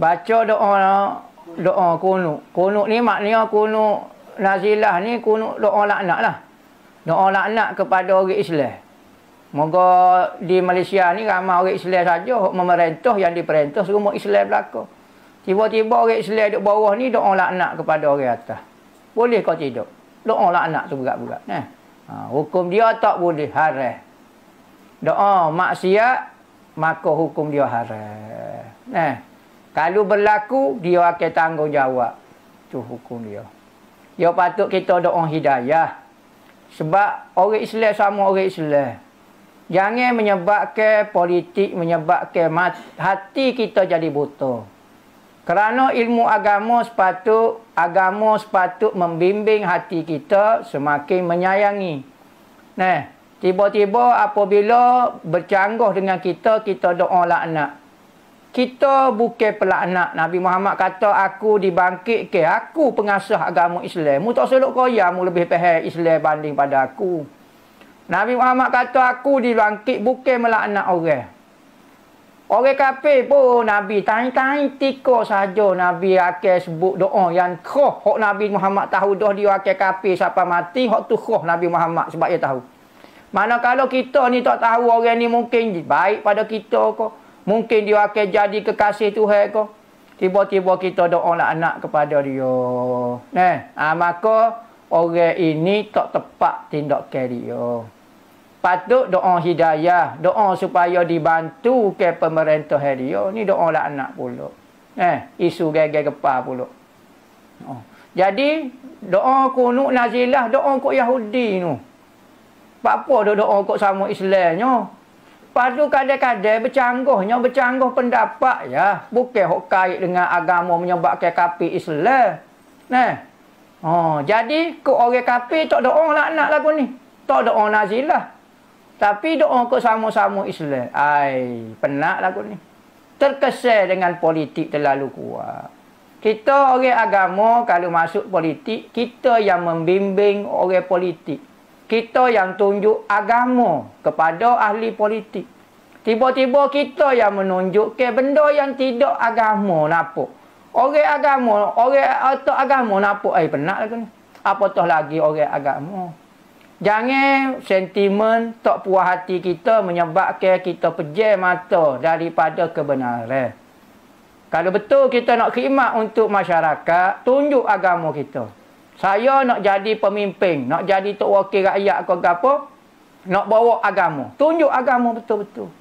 baca doa doa kunu kunu ni maknanya kunu nazilah ni kunu doa laknat lah doa laknat kepada orang Islam moga di Malaysia ni ramai orang Islam saja memerintah yang diperintah semua Islam belaka tiba-tiba orang Islam di bawah ni doa laknat kepada orang atas boleh kau tidak doa laknat tu berat-berat nah ha, hukum dia tak boleh haram doa maksiat maka hukum dia haram nah ha. Kalau berlaku, dia akan tanggungjawab. Itu hukum dia. Dia patut kita doa hidayah. Sebab orang Islam sama orang Islam. Jangan menyebabkan politik, menyebabkan hati kita jadi buta. Kerana ilmu agama sepatut, agama sepatut membimbing hati kita semakin menyayangi. Nah, tiba-tiba apabila bercanggah dengan kita, kita doa laknak kita bukan pelaknak. Nabi Muhammad kata, aku dibangkit ke. Aku pengasah agama Islam. Mu tak seluk kaya, mu lebih pehe Islam banding pada aku. Nabi Muhammad kata, aku dibangkit bukan melaknak orang. Orang kafir pun Nabi tain-tain tiko saja Nabi akan sebut doa yang kroh. Hak Nabi Muhammad tahu dah dia akan kafir siapa mati. Hak tu kroh Nabi Muhammad sebab dia tahu. Mana kalau kita ni tak tahu orang ni mungkin baik pada kita kok. Mungkin dia akan jadi kekasih Tuhan kau. Tiba-tiba kita doa lah anak kepada dia. Nah, ha, maka orang ini tak tepat tindak ke dia. Patut doa hidayah. Doa supaya dibantu ke pemerintah dia. Ni doa lah anak pula. Eh, isu gaya-gaya kepa pula. Oh. Jadi, doa kuno nazilah doa kok Yahudi nu. Apa-apa doa kok sama Islamnya. Lepas tu kadang-kadang bercanggungnya bercanggung pendapat ya. Bukan hok kait dengan agama menyebabkan kapi Islam. Nah. Oh, jadi ke orang kapi tak doa nak nak lagu ni. Tak doa nazilah. Tapi doa ke sama-sama Islam. Ai, penat lagu ni. Terkesan dengan politik terlalu kuat. Kita orang agama kalau masuk politik, kita yang membimbing orang politik kita yang tunjuk agama kepada ahli politik. Tiba-tiba kita yang menunjukkan benda yang tidak agama napa. Orang agama, orang atau agama napa? Eh penatlah kena. Apatah lagi orang agama. Jangan sentimen tak puas hati kita menyebabkan kita pejam mata daripada kebenaran. Kalau betul kita nak khidmat untuk masyarakat, tunjuk agama kita. Saya nak jadi pemimpin, nak jadi tok wakil rakyat ke apa? Nak bawa agama. Tunjuk agama betul-betul.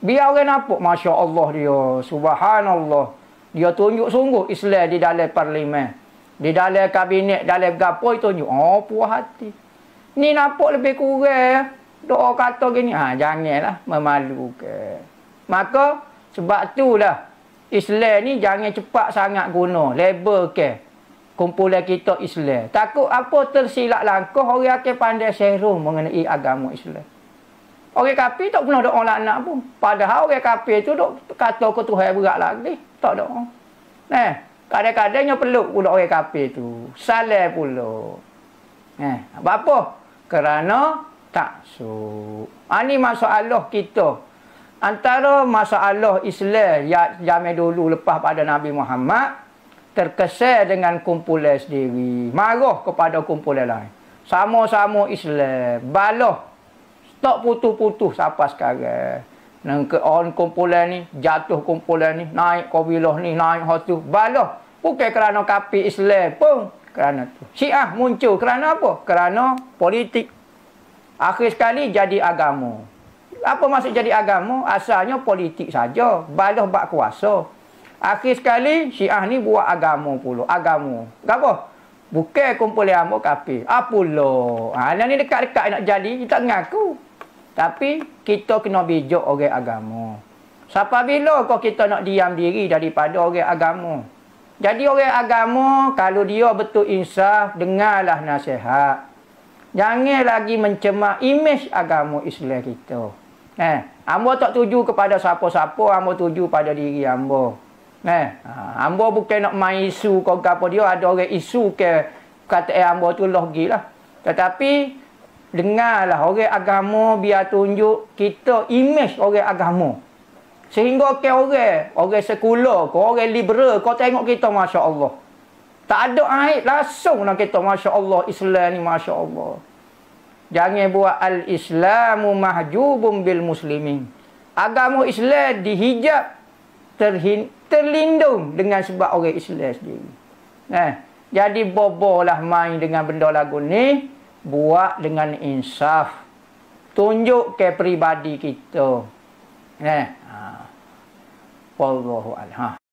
Biar orang nampak, Masya Allah dia, Subhanallah. Dia tunjuk sungguh Islam di dalam parlimen. Di dalam kabinet, dalam gapo itu tunjuk. Oh, puas hati. Ni nampak lebih kurang. Doa kata gini, ha, janganlah memalukan. Maka, sebab itulah, Islam ni jangan cepat sangat guna. Label ke kumpulan kita Islam. Takut apa tersilap langkah orang akan pandai serum mengenai agama Islam. Orang kafir tak pernah doa lah anak pun. Padahal orang kafir tu dok kata ke Tuhan berat lagi. Tak doa. Nah, eh, kadang-kadangnya perlu pula orang kafir tu. Salah pula. Nah, eh, apa, apa? Kerana tak su. Ini ah, masalah kita. Antara masalah Islam yang zaman dulu lepas pada Nabi Muhammad terkesal dengan kumpulan sendiri. Marah kepada kumpulan lain. Sama-sama Islam. Baloh. Tak putus-putus sampai sekarang. Dan on kumpulan ni, jatuh kumpulan ni, naik kawiloh ni, naik hotu. Baloh. Bukan kerana kapi Islam pun. Kerana tu. Syiah muncul kerana apa? Kerana politik. Akhir sekali jadi agama. Apa maksud jadi agama? Asalnya politik saja. Baloh buat kuasa. Akhir sekali Syiah ni buat agama pula, agama. Gapo? Bukan kumpul ilmu kafir. Apa lo? Ha, yang ni dekat-dekat nak jadi, kita mengaku. Tapi kita kena bijak orang agama. Siapa bila kau kita nak diam diri daripada orang agama? Jadi orang agama kalau dia betul insaf, dengarlah nasihat. Jangan lagi mencemar imej agama Islam kita. Eh, hamba tak tuju kepada siapa-siapa, hamba tuju pada diri hamba. Eh, hamba ah, bukan nak main isu ke apa dia ada orang isu ke kata eh, hamba tu lah gilah. Tetapi dengarlah orang agama biar tunjuk kita image orang agama. Sehingga ke orang, orang sekular ke orang liberal kau tengok kita masya-Allah. Tak ada aib langsung nak lah kita masya-Allah Islam ni masya-Allah. Jangan buat al-Islamu mahjubum bil muslimin. Agama Islam dihijab terhin, terlindung dengan sebab orang Islam sendiri. Eh, jadi bobolah main dengan benda lagu ni. Buat dengan insaf. Tunjuk ke peribadi kita. nah, eh, ha. a'lam.